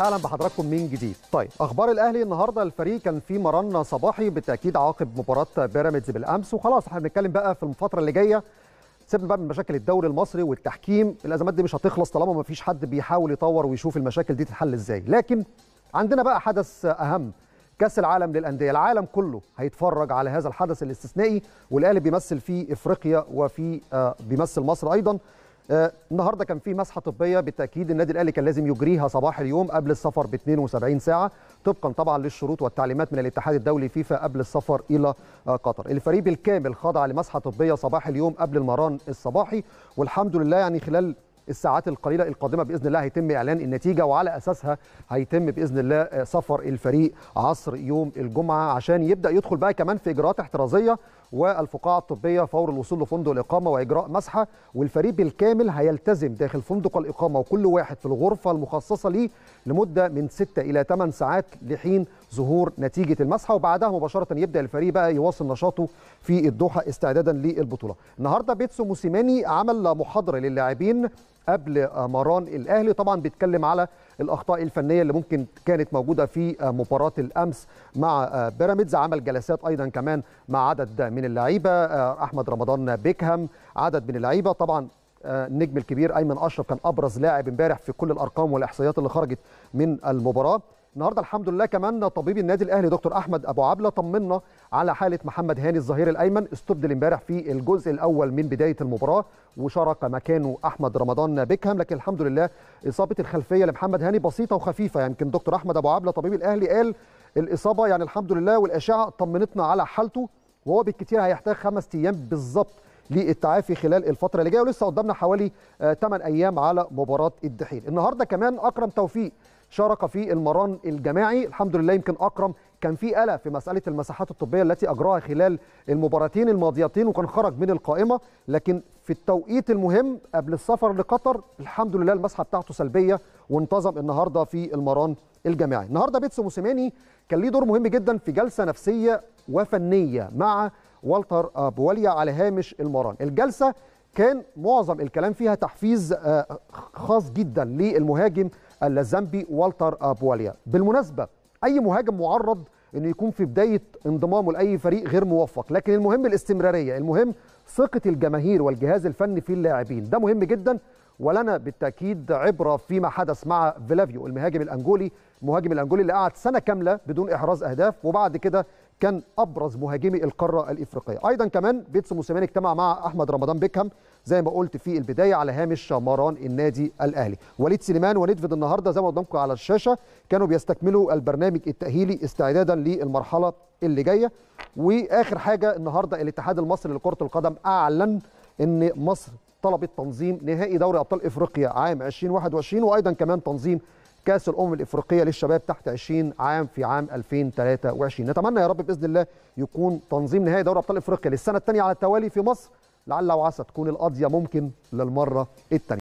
اهلا بحضراتكم من جديد طيب اخبار الاهلي النهارده الفريق كان في مران صباحي بالتاكيد عقب مباراه بيراميدز بالامس وخلاص احنا بنتكلم بقى في الفتره اللي جايه سيبنا بقى من مشاكل الدوري المصري والتحكيم الازمات دي مش هتخلص طالما ما فيش حد بيحاول يطور ويشوف المشاكل دي تتحل ازاي لكن عندنا بقى حدث اهم كاس العالم للانديه العالم كله هيتفرج على هذا الحدث الاستثنائي والاهلي بيمثل في افريقيا وفي آه، بيمثل مصر ايضا آه، النهارده كان في مسحه طبيه بالتاكيد النادي الاهلي كان لازم يجريها صباح اليوم قبل السفر ب 72 ساعه طبقا طبعا للشروط والتعليمات من الاتحاد الدولي فيفا قبل السفر الى قطر الفريق بالكامل خضع لمسحه طبيه صباح اليوم قبل المران الصباحي والحمد لله يعني خلال الساعات القليله القادمه باذن الله هيتم اعلان النتيجه وعلى اساسها هيتم باذن الله سفر الفريق عصر يوم الجمعه عشان يبدا يدخل بقى كمان في اجراءات احترازيه والفقاعه الطبيه فور الوصول لفندق الاقامه واجراء مسحه والفريق بالكامل هيلتزم داخل فندق الاقامه وكل واحد في الغرفه المخصصه ليه لمده من 6 الى 8 ساعات لحين ظهور نتيجه المسحه وبعدها مباشره يبدا الفريق بقى يواصل نشاطه في الدوحه استعدادا للبطوله النهارده بيتسو موسيماني عمل محاضره للاعبين قبل مران الاهلي طبعا بيتكلم على الاخطاء الفنيه اللي ممكن كانت موجوده في مباراه الامس مع بيراميدز عمل جلسات ايضا كمان مع عدد من اللعيبه احمد رمضان بيكهام عدد من اللعيبه طبعا آه، النجم الكبير ايمن اشرف كان ابرز لاعب امبارح في كل الارقام والاحصائيات اللي خرجت من المباراه النهارده الحمد لله كمان طبيب النادي الاهلي دكتور احمد ابو عبله طمنا على حاله محمد هاني الظهير الايمن استبدل امبارح في الجزء الاول من بدايه المباراه وشارك مكانه احمد رمضان بيكهام لكن الحمد لله اصابه الخلفيه لمحمد هاني بسيطه وخفيفه يمكن يعني دكتور احمد ابو عبله طبيب الاهلي قال الاصابه يعني الحمد لله والاشعه طمنتنا على حالته وهو بالكثير هيحتاج خمس ايام بالظبط للتعافي خلال الفتره اللي جايه ولسه قدامنا حوالي 8 آه، ايام على مباراه الدحيل النهارده كمان اكرم توفيق شارك في المران الجماعي الحمد لله يمكن اكرم كان في قلق في مساله المساحات الطبيه التي اجراها خلال المباراتين الماضيتين وكان خرج من القائمه لكن في التوقيت المهم قبل السفر لقطر الحمد لله المسحه بتاعته سلبيه وانتظم النهارده في المران الجماعي النهارده بيتسو موسيماني كان ليه دور مهم جدا في جلسه نفسيه وفنيه مع والتر بواليا على هامش المران الجلسه كان معظم الكلام فيها تحفيز آه، خاص جدا للمهاجم الزامبي والتر بواليا بالمناسبة أي مهاجم معرض أنه يكون في بداية انضمامه لأي فريق غير موفق لكن المهم الاستمرارية المهم ثقة الجماهير والجهاز الفني في اللاعبين ده مهم جدا ولنا بالتأكيد عبرة فيما حدث مع فيلافيو المهاجم الأنجولي المهاجم الأنجولي اللي قعد سنة كاملة بدون إحراز أهداف وبعد كده كان ابرز مهاجمي القاره الافريقيه ايضا كمان بيتسو موسيماني اجتمع مع احمد رمضان بيكهام زي ما قلت في البدايه على هامش مران النادي الاهلي وليد سليمان ونيدفيد النهارده زي ما قدامكم على الشاشه كانوا بيستكملوا البرنامج التاهيلي استعدادا للمرحله اللي جايه واخر حاجه النهارده الاتحاد المصري لكره القدم اعلن ان مصر طلبت تنظيم نهائي دوري ابطال افريقيا عام 2021 وايضا كمان تنظيم كاس الامم الافريقيه للشباب تحت 20 عام في عام 2023 نتمنى يا رب باذن الله يكون تنظيم نهائي دوري ابطال افريقيا للسنه الثانيه على التوالي في مصر لعل وعسى تكون القضيه ممكن للمره الثانيه